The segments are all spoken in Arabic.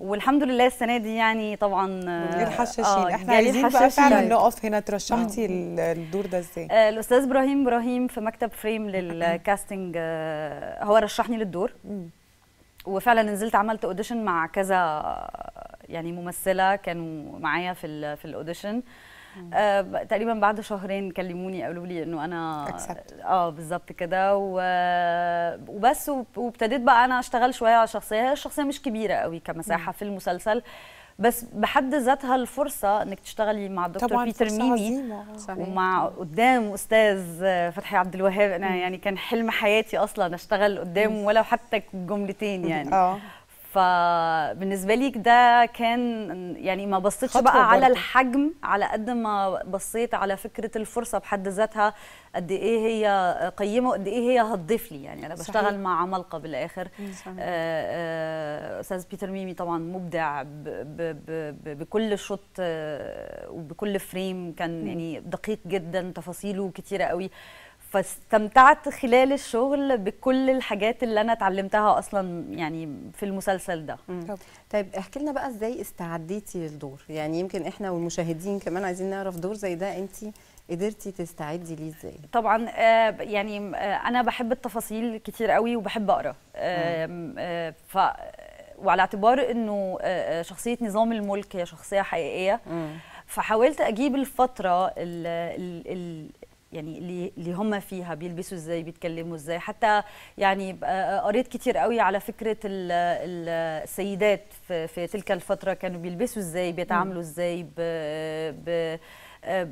والحمد لله السنه دي يعني طبعا جيل آه، حشاشين آه احنا عايزين بقى فعلا نقف هنا ترشحتي آه. الدور ده ازاي آه الاستاذ ابراهيم ابراهيم في مكتب فريم للكاستنج آه هو رشحني للدور وفعلا نزلت عملت اوديشن مع كذا يعني ممثله كانوا معايا في في الاوديشن آه آه تقريبا بعد شهرين كلموني قالوا لي انه انا أكسبت. اه بالظبط كده وبس وابتديت بقى انا اشتغل شويه على الشخصيه هي الشخصيه مش كبيره قوي كمساحه في المسلسل بس بحد ذاتها الفرصه انك تشتغلي مع الدكتور بيتر ميمي ومع قدام استاذ فتحي عبد الوهاب انا يعني كان حلم حياتي اصلا اشتغل قدامه ولو حتى جملتين يعني اه فبالنسبه ليك ده كان يعني ما بصيتش بقى برضه. على الحجم على قد ما بصيت على فكره الفرصه بحد ذاتها قد ايه هي قيمه وقد ايه هي هتضيف لي يعني انا بشتغل صحيح. مع عمالقه بالاخر آه، آه، استاذ بيتر ميمي طبعا مبدع بـ بـ بـ بكل شوت آه، وبكل فريم كان يعني دقيق جدا تفاصيله كتيره قوي فاستمتعت خلال الشغل بكل الحاجات اللي انا اتعلمتها اصلا يعني في المسلسل ده طب طيب احكي لنا بقى ازاي استعديتي للدور يعني يمكن احنا والمشاهدين كمان عايزين نعرف دور زي ده انت قدرتي تستعدي ليه ازاي طبعا آه، يعني آه، انا بحب التفاصيل كتير قوي وبحب اقرا آه، ف وعلى اعتبار انه شخصيه نظام الملك هي شخصيه حقيقيه فحاولت اجيب الفتره ال ال ال يعني اللي هم فيها بيلبسوا ازاي بيتكلموا ازاي حتى يعني آه، آه، قريت كتير قوي على فكره السيدات في, في تلك الفتره كانوا بيلبسوا ازاي بيتعاملوا ازاي ب, آه،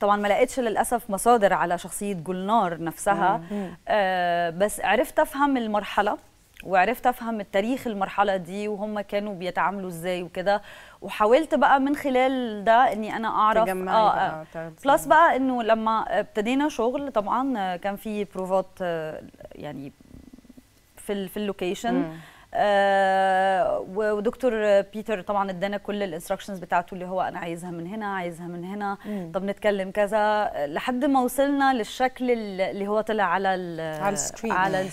طبعا ما لقيتش للاسف مصادر على شخصيه جلنار نفسها بس عرفت افهم المرحله وعرفت افهم التاريخ المرحله دي وهم كانوا بيتعاملوا ازاي وكده وحاولت بقى من خلال ده اني انا اعرف اه, آه. بلس بقى انه لما ابتدينا شغل طبعا كان في بروفات آه، يعني في في اللوكيشن آه ودكتور بيتر طبعا ادانا كل الانستراكشنز بتاعته اللي هو انا عايزها من هنا عايزها من هنا مم. طب نتكلم كذا لحد ما وصلنا للشكل اللي هو طلع على على السكرين على